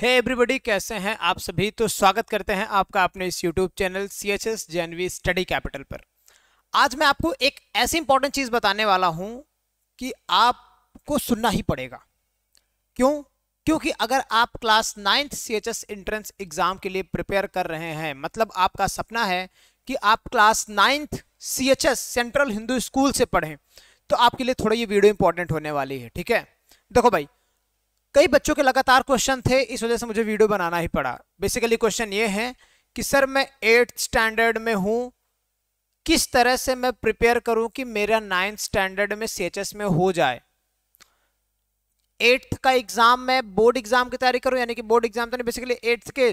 हे hey everybody कैसे हैं आप सभी तो स्वागत करते हैं आपका अपने इस YouTube channel C H S जेनवी स्टडी कैपिटल पर आज मैं आपको एक ऐसी इंपॉर्टेंट चीज़ बताने वाला हूं कि आपको सुनना ही पड़ेगा क्यों क्योंकि अगर आप class ninth C H S entrance exam के लिए प्रिपेयर कर रहे हैं मतलब आपका सपना है कि आप class ninth C H S central Hindu school से पढ़ें तो आपके लिए थोड़ा ये वीडियो इंपॉर्टेंट होने वाली है ठीक है देखो भाई कई बच्चों के लगातार क्वेश्चन थे इस वजह से मुझे वीडियो बनाना ही पड़ा बेसिकली क्वेश्चन ये है कि सर मैं एट्थ स्टैंडर्ड में हूँ किस तरह से मैं प्रिपेयर करूँ कि मेरा नाइन्थ स्टैंडर्ड में सी में हो जाए एट्थ का एग्ज़ाम मैं बोर्ड एग्ज़ाम की तैयारी करूँ यानी कि बोर्ड एग्ज़ाम तो नहीं बेसिकली एट्थ के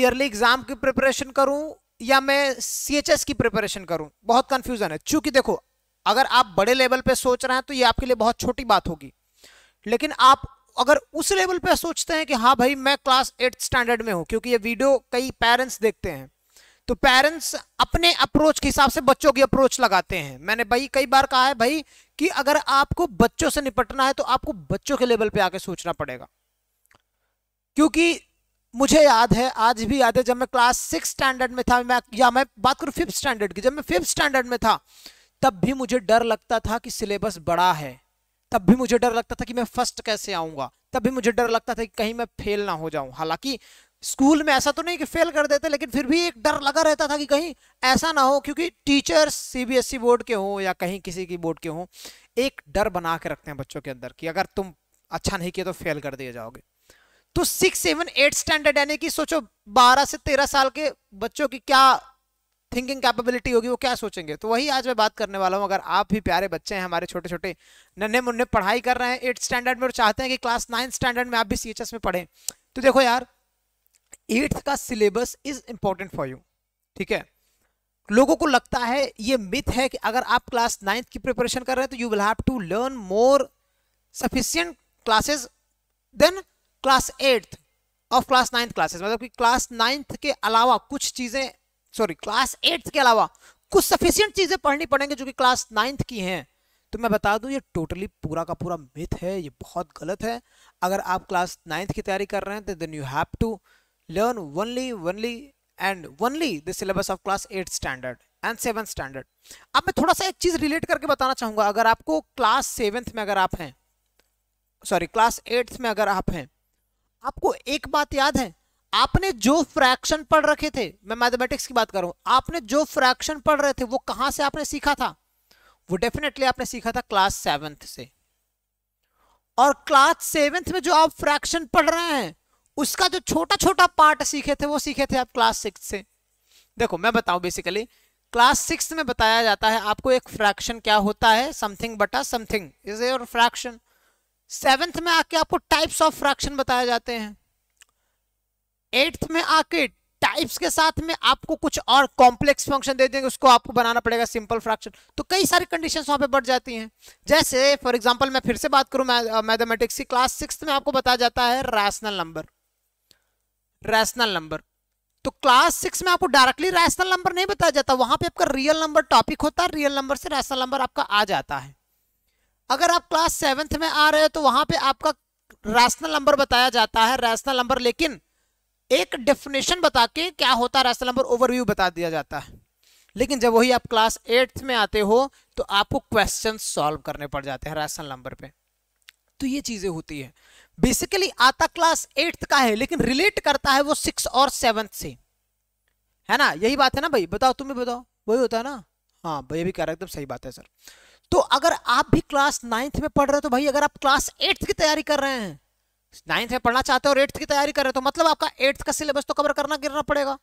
ईयरली एग्ज़ाम की प्रिपरेशन करूँ या मैं सी की प्रिपरेशन करूँ बहुत कन्फ्यूज़न है चूंकि देखो अगर आप बड़े लेवल पे सोच रहे हैं तो ये आपके लिए बहुत छोटी बात होगी लेकिन आप अगर उस लेवल पे सोचते हैं कि हाँ भाई मैं क्लास एट स्टैंडर्ड में हूँ क्योंकि ये वीडियो कई पेरेंट्स देखते हैं तो पेरेंट्स अपने अप्रोच के हिसाब से बच्चों की अप्रोच लगाते हैं मैंने भाई कई बार कहा है भाई कि अगर आपको बच्चों से निपटना है तो आपको बच्चों के लेवल पे आके सोचना पड़ेगा क्योंकि मुझे याद है आज भी याद है जब मैं क्लास सिक्स स्टैंडर्ड में था मैं या मैं बात करूँ फिफ्थ स्टैंडर्ड की जब मैं फिफ्थ स्टैंडर्ड में था तब भी मुझे डर लगता था कि सिलेबस बड़ा है तब भी मुझे डर लगता था कि मैं फर्स्ट कैसे आऊंगा तब भी मुझे डर लगता था कि कहीं मैं फेल ना हो जाऊं हालांकि स्कूल में ऐसा तो नहीं कि फेल कर देते लेकिन फिर भी एक डर लगा रहता था कि कहीं ऐसा ना हो क्योंकि टीचर सीबीएसई e बोर्ड के हों या कहीं किसी की बोर्ड के हों एक डर बना के रखते हैं बच्चों के अंदर कि अगर तुम अच्छा नहीं किया तो फेल कर दिए जाओगे तो सिक्स सेवन एट स्टैंडर्ड यानी कि सोचो बारह से तेरह साल के बच्चों की क्या थिंकिंग कैपेबिलिटी होगी वो क्या सोचेंगे तो वही आज मैं बात करने वाला हूँ अगर आप भी प्यारे बच्चे हैं हमारे छोटे छोटे नन्हे मुन्ने पढ़ाई कर रहे हैं एट्थ स्टैंडर्ड में और चाहते हैं कि क्लास नाइन्थ स्टैंडर्ड में आप भी सी में पढ़ें तो देखो यार एट्थ का syllabus is important for you ठीक है लोगों को लगता है ये मिथ है कि अगर आप क्लास नाइन्थ की प्रिपरेशन कर रहे हैं तो you will have to learn more sufficient classes then class eighth of class ninth classes मतलब कि क्लास नाइन्थ के अलावा कुछ चीज़ें सॉरी क्लास एट्थ के अलावा कुछ सफिशियंट चीज़ें पढ़नी पड़ेंगे जो कि क्लास नाइन्थ की हैं तो मैं बता दूं ये टोटली पूरा का पूरा मिथ है ये बहुत गलत है अगर आप क्लास नाइन्थ की तैयारी कर रहे हैं तो then you have to learn only only and only the syllabus of class eight standard and seven standard अब मैं थोड़ा सा एक चीज़ रिलेट करके बताना चाहूंगा अगर आपको क्लास सेवेंथ में अगर आप हैं सॉरी क्लास एट्थ में अगर आप हैं आपको एक बात याद है आपने जो फ्रैक्शन पढ़ रखे थे मैं मैथमेटिक्स की बात कर रहा हूं आपने जो फ्रैक्शन पढ़ रहे थे वो कहां से आपने सीखा था वो डेफिनेटली आपने सीखा था क्लास सेवेंथ से और क्लास सेवेंथ में जो आप फ्रैक्शन पढ़ रहे हैं उसका जो छोटा छोटा पार्ट सीखे थे वो सीखे थे आप क्लास सिक्स से देखो मैं बताऊं बेसिकली क्लास सिक्स में बताया जाता है आपको एक फ्रैक्शन क्या होता है समथिंग बटा something is your fraction seventh में आके आपको टाइप्स ऑफ फ्रैक्शन बताए जाते हैं एट्थ में आके टाइप्स के साथ में आपको कुछ और कॉम्प्लेक्स फंक्शन दे देंगे उसको आपको बनाना पड़ेगा सिंपल फ्रैक्शन तो कई सारी कंडीशंस वहां पे बढ़ जाती हैं जैसे फॉर एग्जांपल मैं फिर से बात करूं मैथमेटिक्स की क्लास सिक्स में आपको बताया जाता है रैशनल नंबर रैशनल नंबर तो क्लास सिक्स में आपको डायरेक्टली रैशनल नंबर नहीं बताया जाता वहां पर आपका रियल नंबर टॉपिक होता है रियल नंबर से रैशनल नंबर आपका आ जाता है अगर आप क्लास सेवेंथ में आ रहे हो तो वहां पर आपका रैशनल नंबर बताया जाता है रैशनल नंबर लेकिन एक डेफिनेशन बता के क्या होता है रास्ता नंबर ओवरव्यू बता दिया जाता है लेकिन जब वही आप क्लास एट्थ में आते हो तो आपको क्वेश्चन सॉल्व करने पड़ जाते हैं राशनल नंबर पे तो ये चीज़ें होती है बेसिकली आता क्लास एट्थ का है लेकिन रिलेट करता है वो सिक्स और सेवंथ से है ना यही बात है ना भाई बताओ तुम्हें बताओ वही होता है ना हाँ भैया भी कह रहा एकदम सही बात है सर तो अगर आप भी क्लास नाइन्थ में पढ़ रहे हो तो भाई अगर आप क्लास एट्थ की तैयारी कर रहे हैं नाइन्थ में पढ़ना चाहते हो और एट्थ की तैयारी कर रहे हो तो मतलब आपका एट्थ का सिलेबस तो कवर करना गिरना पड़ेगा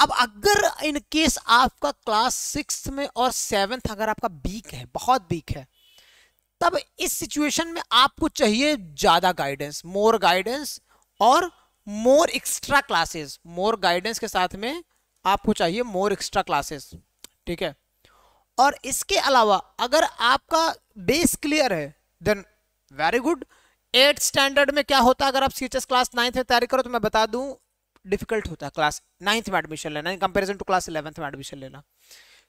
अब अगर इन केस आपका क्लास सिक्स में और सेवन्थ अगर आपका वीक है बहुत वीक है तब इस सिचुएशन में आपको चाहिए ज़्यादा गाइडेंस मोर गाइडेंस और more extra classes more guidance के साथ में आपको चाहिए मोर एक्स्ट्रा क्लासेस ठीक है और इसके अलावा अगर आपका बेस क्लियर है then very good eight standard में क्या होता है अगर आप सी क्लास नाइन्थ में तैयारी करो तो मैं बता दूं डिफिकल्ट होता है क्लास नाइन्थ में एडमिशन लेना in comparison to class eleventh में एडमिशन लेना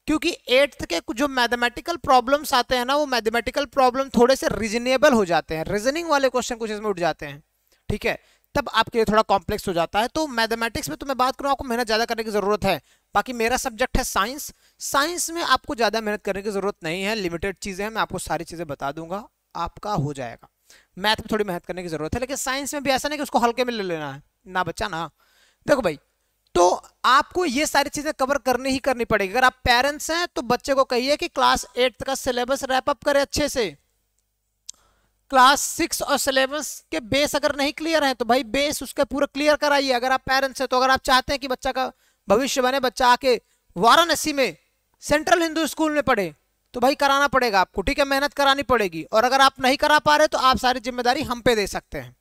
क्योंकि एट्थ के जो मैथमेटिकल प्रॉब्लम्स आते हैं ना वो मैथमेटिकल प्रॉब्लम थोड़े से रीजनेबल हो जाते हैं रीजनिंग वाले क्वेश्चन कुछ इसमें उठ जाते हैं ठीक है तब आपके लिए थोड़ा कॉम्प्लेक्स हो जाता है तो मैथमेटिक्स में तो मैं बात करूँ आपको मेहनत ज़्यादा करने की ज़रूरत है बाकी मेरा सब्जेक्ट है साइंस साइंस में आपको ज़्यादा मेहनत करने की ज़रूरत नहीं है लिमिटेड चीज़ें हैं मैं आपको सारी चीज़ें बता दूंगा आपका हो जाएगा मैथ में थोड़ी मेहनत करने की जरूरत है लेकिन साइंस में भी ऐसा नहीं कि उसको हल्के में ले लेना है ना बच्चा ना देखो भाई तो आपको ये सारी चीज़ें कवर करनी ही करनी पड़ेगी अगर आप पेरेंट्स हैं तो बच्चे को कहिए कि क्लास एट्थ का सिलेबस रैप अप करें अच्छे से क्लास सिक्स और सिलेबस के बेस अगर नहीं क्लियर हैं तो भाई बेस उसके पूरा क्लियर कराइए अगर आप पेरेंट्स हैं तो अगर आप चाहते हैं कि बच्चा का भविष्य बने बच्चा आके वाराणसी में सेंट्रल हिंदू स्कूल में पढ़े तो भाई कराना पड़ेगा आपको ठीक है मेहनत करानी पड़ेगी और अगर आप नहीं करा पा रहे तो आप सारी जिम्मेदारी हम पे दे सकते हैं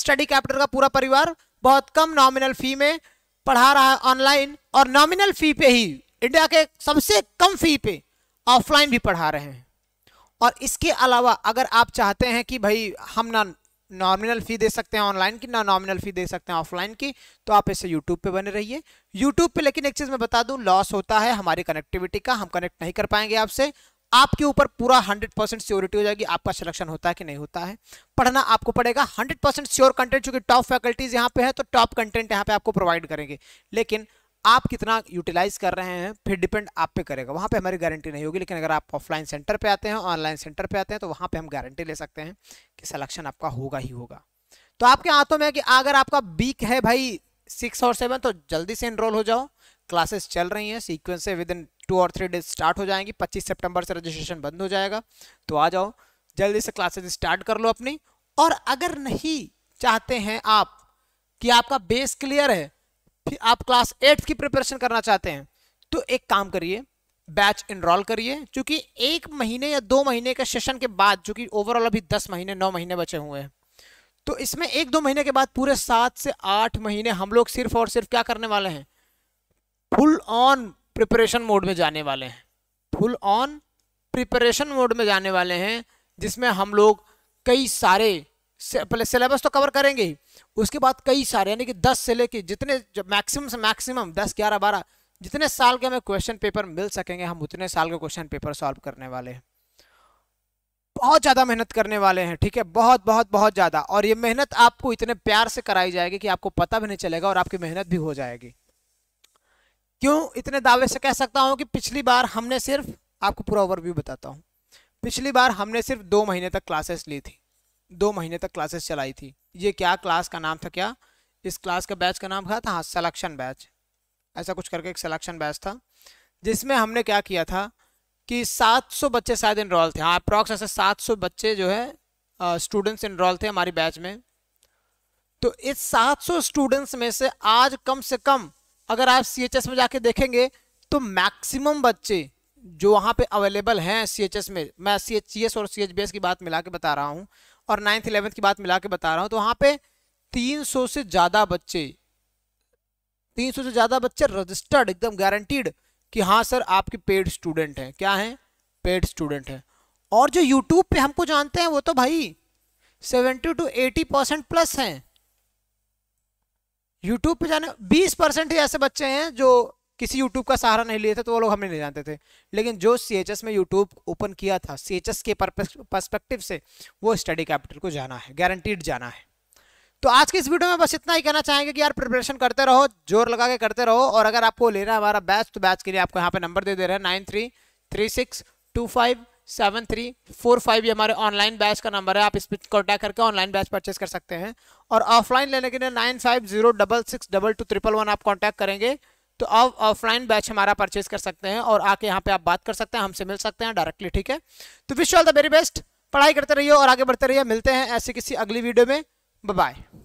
स्टडी कैपिटल का पूरा परिवार बहुत कम नॉमिनल फी में पढ़ा रहा है ऑनलाइन और नॉमिनल फी पे ही इंडिया के सबसे कम फी पे ऑफलाइन भी पढ़ा रहे हैं और इसके अलावा अगर आप चाहते हैं कि भाई हम ना नॉमिनल फ़ी दे सकते हैं ऑनलाइन की ना नॉमिनल फ़ी दे सकते हैं ऑफलाइन की तो आप इसे यूट्यूब पे बने रहिए यूट्यूब पे लेकिन एक चीज़ मैं बता दूं लॉस होता है हमारी कनेक्टिविटी का हम कनेक्ट नहीं कर पाएंगे आपसे आपके ऊपर पूरा 100 परसेंट श्योरिटी हो जाएगी आपका सिलेक्शन होता है कि नहीं होता है पढ़ना आपको पड़ेगा 100 परसेंट श्योर कंटेंट चूंकि टॉप फैकल्टीज यहाँ पे है तो टॉप कंटेंट यहाँ पे आपको प्रोवाइड करेंगे लेकिन आप कितना यूटिलाइज कर रहे हैं फिर डिपेंड आप पे करेगा वहाँ पे हमारी गारंटी नहीं होगी लेकिन अगर आप ऑफलाइन सेंटर पे आते हैं ऑनलाइन सेंटर पे आते हैं तो वहाँ पे हम गारंटी ले सकते हैं कि सिलेक्शन आपका होगा ही होगा तो आपके हाथों में कि अगर आपका वीक है भाई सिक्स और सेवन तो जल्दी से इनरोल हो जाओ क्लासेस चल रही हैं सीक्वेंस से विद इन टू और थ्री डेज स्टार्ट हो जाएंगी पच्चीस सेप्टेम्बर से रजिस्ट्रेशन बंद हो जाएगा तो आ जाओ जल्दी से क्लासेज स्टार्ट कर लो अपनी और अगर नहीं चाहते हैं आप कि आपका बेस क्लियर है फिर आप क्लास एट्थ की प्रिपरेशन करना चाहते हैं तो एक काम करिए बैच इनरोल करिए क्योंकि एक महीने या दो महीने के सेशन के बाद जो कि ओवरऑल अभी दस महीने नौ महीने बचे हुए हैं तो इसमें एक दो महीने के बाद पूरे सात से आठ महीने हम लोग सिर्फ और सिर्फ क्या करने वाले हैं फुल ऑन प्रिपरेशन मोड में जाने वाले हैं फुल ऑन प्रिपरेशन मोड में जाने वाले हैं जिसमें हम लोग कई सारे पहले सिलेबस तो कवर करेंगे ही उसके बाद कई सारे यानी कि दस से लेके जितने मैक्सिमम से मैक्सिमम दस ग्यारह बारह जितने साल के हमें क्वेश्चन पेपर मिल सकेंगे हम उतने साल के क्वेश्चन पेपर सॉल्व करने वाले हैं बहुत ज़्यादा मेहनत करने वाले हैं ठीक है बहुत बहुत बहुत ज़्यादा और ये मेहनत आपको इतने प्यार से कराई जाएगी कि आपको पता भी नहीं चलेगा और आपकी मेहनत भी हो जाएगी क्यों इतने दावे से कह सकता हूँ कि पिछली बार हमने सिर्फ आपको पूरा ओवरव्यू बताता हूँ पिछली बार हमने सिर्फ दो महीने तक क्लासेस ली थी दो महीने तक क्लासेस चलाई थी ये क्या क्लास का नाम था क्या इस क्लास का बैच का नाम क्या था हाँ सलेक्शन बैच ऐसा कुछ करके एक सलेक्शन बैच था जिसमें हमने क्या किया था कि 700 बच्चे शायद इनरोल थे हाँ अप्रॉक्स ऐसे 700 बच्चे जो है स्टूडेंट्स इनरोल थे हमारी बैच में तो इस 700 स्टूडेंट्स में से आज कम से कम अगर आप सी में जाके देखेंगे तो मैक्सिमम बच्चे जो वहाँ पे अवेलेबल हैं सी में मैं सी एच और सी की बात मिला के बता रहा हूँ और नाइन्थ इलेवंथ की बात मिला के बता रहा हूँ तो वहाँ पे 300 से ज़्यादा बच्चे 300 से ज़्यादा बच्चे रजिस्टर्ड एकदम गारंटीड कि हाँ सर आपके पेड स्टूडेंट हैं क्या हैं पेड स्टूडेंट हैं और जो यूट्यूब पे हमको जानते हैं वो तो भाई seventy two eighty percent plus हैं यूट्यूब पे जाने बीस परसेंट ही ऐसे बच्चे हैं जो किसी यूट्यूब का सहारा नहीं लिए थे तो वो लोग हमें नहीं जानते थे लेकिन जो सी में यूट्यूब ओपन किया था सी के परस्पेक्टिव से वो स्टडी कैपिटल को जाना है गारंटीड जाना है तो आज की इस वीडियो में बस इतना ही कहना चाहेंगे कि यार प्रिपरेशन करते रहो जोर लगा के करते रहो और अगर आपको लेना है हमारा बैच तो बैच के लिए आपको यहाँ पे नंबर दे दे रहे हैं nine three three six two five seven three four five ये हमारे ऑनलाइन बैच का नंबर है आप इस पर कॉन्टैक्ट करके ऑनलाइन बैच परचेज कर सकते हैं और ऑफलाइन लेने के लिए nine five zero double six double two triple one आप कॉन्टैक्ट करेंगे तो आप ऑफलाइन बैच हमारा परचेज कर सकते हैं और आके यहाँ पे आप बात कर सकते हैं हमसे मिल सकते हैं डायरेक्टली ठीक है तो wish all the very best पढ़ाई करते रहिए और आगे बढ़ते रहिए मिलते हैं ऐसी किसी अगली वीडियो में बाय